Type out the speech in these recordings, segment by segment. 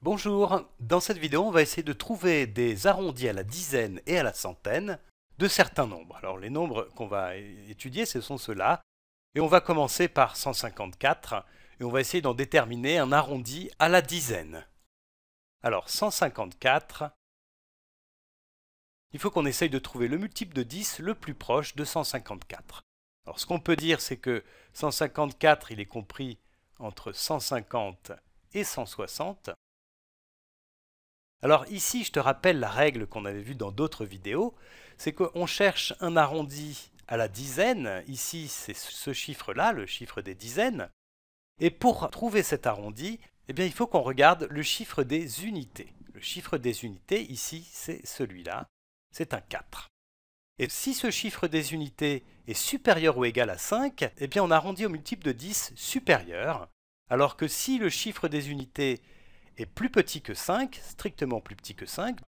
Bonjour, dans cette vidéo on va essayer de trouver des arrondis à la dizaine et à la centaine de certains nombres. Alors les nombres qu'on va étudier ce sont ceux-là, et on va commencer par 154, et on va essayer d'en déterminer un arrondi à la dizaine. Alors 154, il faut qu'on essaye de trouver le multiple de 10 le plus proche de 154. Alors ce qu'on peut dire c'est que 154 il est compris entre 150 et 160, alors ici, je te rappelle la règle qu'on avait vue dans d'autres vidéos, c'est qu'on cherche un arrondi à la dizaine, ici c'est ce chiffre-là, le chiffre des dizaines, et pour trouver cet arrondi, eh bien, il faut qu'on regarde le chiffre des unités. Le chiffre des unités, ici, c'est celui-là, c'est un 4. Et si ce chiffre des unités est supérieur ou égal à 5, eh bien on arrondit au multiple de 10 supérieur, alors que si le chiffre des unités est plus petit que 5, strictement plus petit que 5,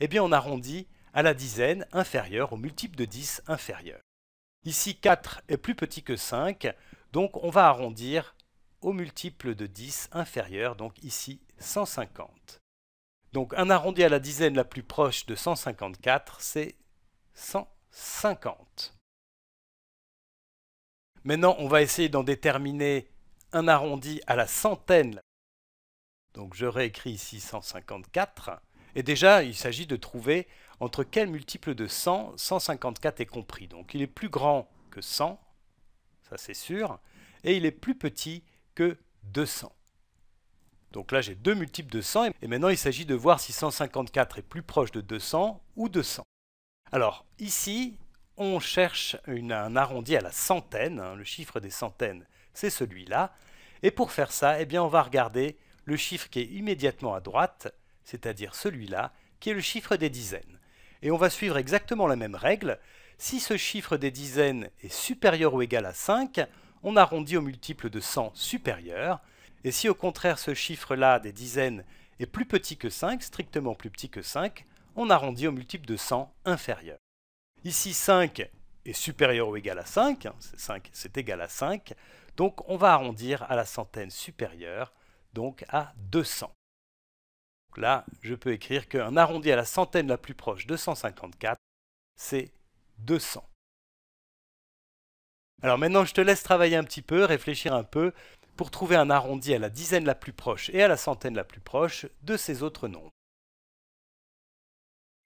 eh bien on arrondit à la dizaine inférieure au multiple de 10 inférieur. Ici 4 est plus petit que 5, donc on va arrondir au multiple de 10 inférieur, donc ici 150. Donc un arrondi à la dizaine la plus proche de 154, c'est 150. Maintenant, on va essayer d'en déterminer un arrondi à la centaine donc je réécris ici 154. Et déjà, il s'agit de trouver entre quel multiple de 100 154 est compris. Donc il est plus grand que 100, ça c'est sûr, et il est plus petit que 200. Donc là, j'ai deux multiples de 100, et maintenant il s'agit de voir si 154 est plus proche de 200 ou 200. Alors ici, on cherche un arrondi à la centaine, hein. le chiffre des centaines, c'est celui-là. Et pour faire ça, eh bien, on va regarder le chiffre qui est immédiatement à droite, c'est-à-dire celui-là, qui est le chiffre des dizaines. Et on va suivre exactement la même règle. Si ce chiffre des dizaines est supérieur ou égal à 5, on arrondit au multiple de 100 supérieur. Et si au contraire ce chiffre-là des dizaines est plus petit que 5, strictement plus petit que 5, on arrondit au multiple de 100 inférieur. Ici 5 est supérieur ou égal à 5, 5 hein, c'est égal à 5, donc on va arrondir à la centaine supérieure donc à 200. là, je peux écrire qu'un arrondi à la centaine la plus proche, 254, c'est 200. Alors maintenant, je te laisse travailler un petit peu, réfléchir un peu, pour trouver un arrondi à la dizaine la plus proche et à la centaine la plus proche de ces autres nombres.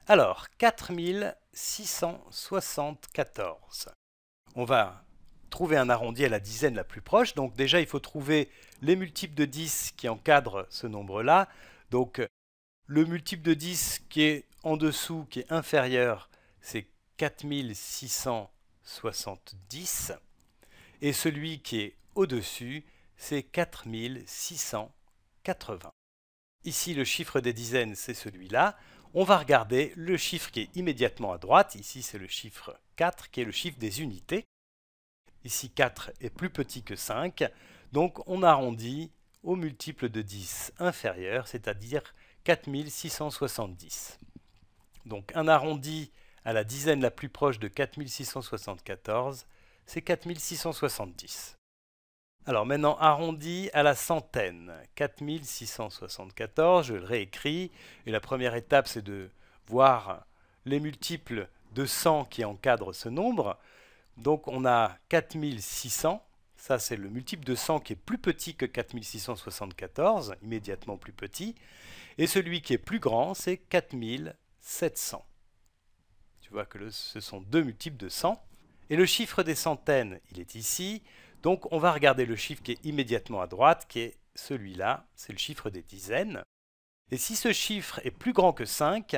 Alors, 4674. On va trouver un arrondi à la dizaine la plus proche. Donc déjà, il faut trouver les multiples de 10 qui encadrent ce nombre-là. Donc le multiple de 10 qui est en dessous, qui est inférieur, c'est 4670. Et celui qui est au-dessus, c'est 4680. Ici, le chiffre des dizaines, c'est celui-là. On va regarder le chiffre qui est immédiatement à droite. Ici, c'est le chiffre 4, qui est le chiffre des unités. Ici, 4 est plus petit que 5, donc on arrondit au multiple de 10 inférieur, c'est-à-dire 4670. Donc un arrondi à la dizaine la plus proche de 4674, c'est 4670. Alors maintenant arrondi à la centaine, 4674, je le réécris, et la première étape c'est de voir les multiples de 100 qui encadrent ce nombre, donc on a 4600. Ça, c'est le multiple de 100 qui est plus petit que 4674, immédiatement plus petit. Et celui qui est plus grand, c'est 4700. Tu vois que ce sont deux multiples de 100. Et le chiffre des centaines, il est ici. Donc on va regarder le chiffre qui est immédiatement à droite, qui est celui-là, c'est le chiffre des dizaines. Et si ce chiffre est plus grand que 5,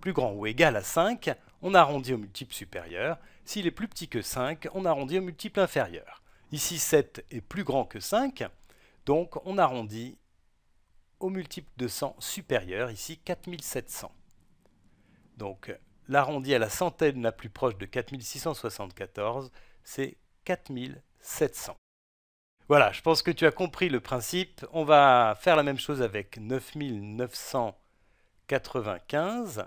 plus grand ou égal à 5, on arrondit au multiple supérieur. S'il est plus petit que 5, on arrondit au multiple inférieur. Ici, 7 est plus grand que 5, donc on arrondit au multiple de 100 supérieur, ici 4700. Donc l'arrondi à la centaine la plus proche de 4674, c'est 4700. Voilà, je pense que tu as compris le principe. On va faire la même chose avec 9995.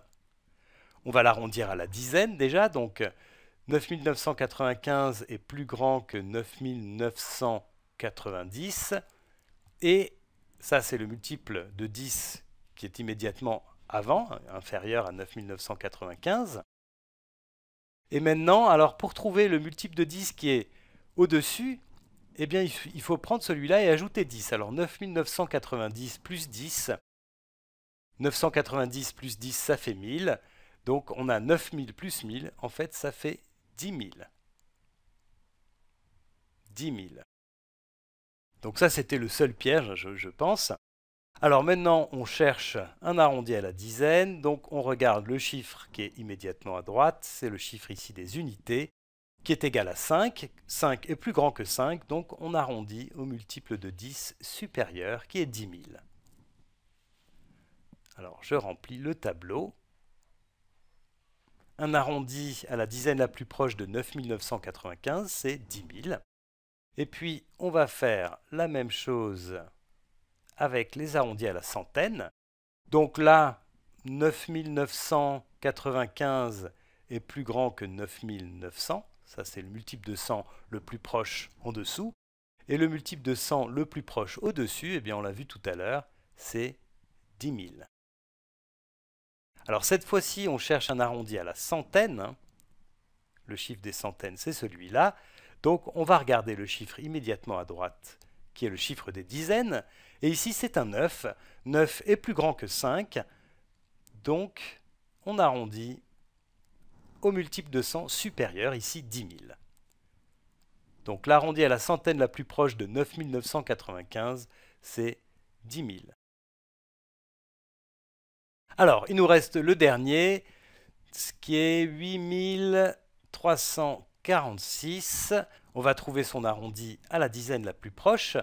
On va l'arrondir à la dizaine déjà, donc 9995 est plus grand que 9990. Et ça, c'est le multiple de 10 qui est immédiatement avant, inférieur à 9995. Et maintenant, alors pour trouver le multiple de 10 qui est au-dessus, eh bien il faut prendre celui-là et ajouter 10. Alors 9990 plus 10, 990 plus 10 ça fait 1000, donc on a 9000 plus 1000, en fait ça fait 10 000. 10 000. Donc ça c'était le seul piège, je, pense. Alors maintenant on cherche un arrondi à la dizaine, donc on regarde le chiffre qui est immédiatement à droite, c'est le chiffre ici des unités, qui est égal à 5. 5 est plus grand que 5, donc on arrondit au multiple de 10 supérieur, qui est 10 000. Alors je remplis le tableau. Un arrondi à la dizaine la plus proche de 9995, c'est 10 000. Et puis, on va faire la même chose avec les arrondis à la centaine. Donc là, 9995 est plus grand que 9900. Ça, c'est le multiple de 100 le plus proche en dessous. Et le multiple de 100 le plus proche au-dessus, eh bien, on l'a vu tout à l'heure, c'est 10 000. Alors cette fois-ci, on cherche un arrondi à la centaine. Hein. Le chiffre des centaines, c'est celui-là. Donc on va regarder le chiffre immédiatement à droite, qui est le chiffre des dizaines. Et ici, c'est un 9. 9 est plus grand que 5. Donc on arrondit au multiple de 100 supérieur, ici 10 000. Donc l'arrondi à la centaine la plus proche de 9995, c'est 10 000. Alors, il nous reste le dernier, ce qui est 8346. On va trouver son arrondi à la dizaine la plus proche.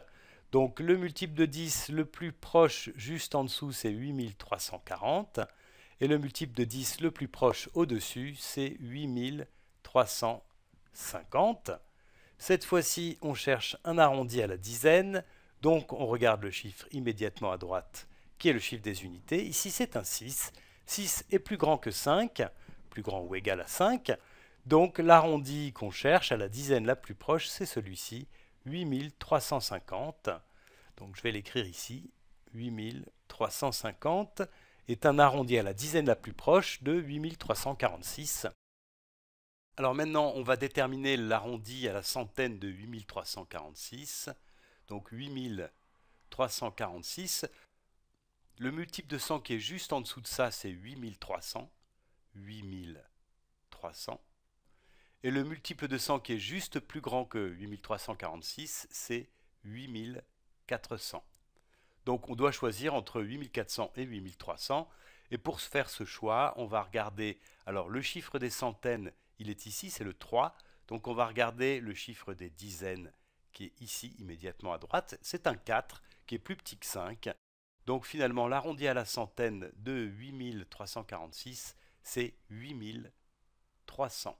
Donc le multiple de 10 le plus proche juste en dessous, c'est 8340. Et le multiple de 10 le plus proche au-dessus, c'est 8350. Cette fois-ci, on cherche un arrondi à la dizaine. Donc on regarde le chiffre immédiatement à droite qui est le chiffre des unités. Ici, c'est un 6. 6 est plus grand que 5, plus grand ou égal à 5. Donc l'arrondi qu'on cherche à la dizaine la plus proche, c'est celui-ci, 8350. Donc je vais l'écrire ici, 8350 est un arrondi à la dizaine la plus proche de 8346. Alors maintenant, on va déterminer l'arrondi à la centaine de 8346. Donc 8346, le multiple de 100 qui est juste en dessous de ça, c'est 8300. 8300. Et le multiple de 100 qui est juste plus grand que 8346, c'est 8400. Donc on doit choisir entre 8400 et 8300. Et pour faire ce choix, on va regarder, alors le chiffre des centaines, il est ici, c'est le 3. Donc on va regarder le chiffre des dizaines qui est ici immédiatement à droite, c'est un 4 qui est plus petit que 5. Donc finalement, l'arrondi à la centaine de 8346, c'est 8300.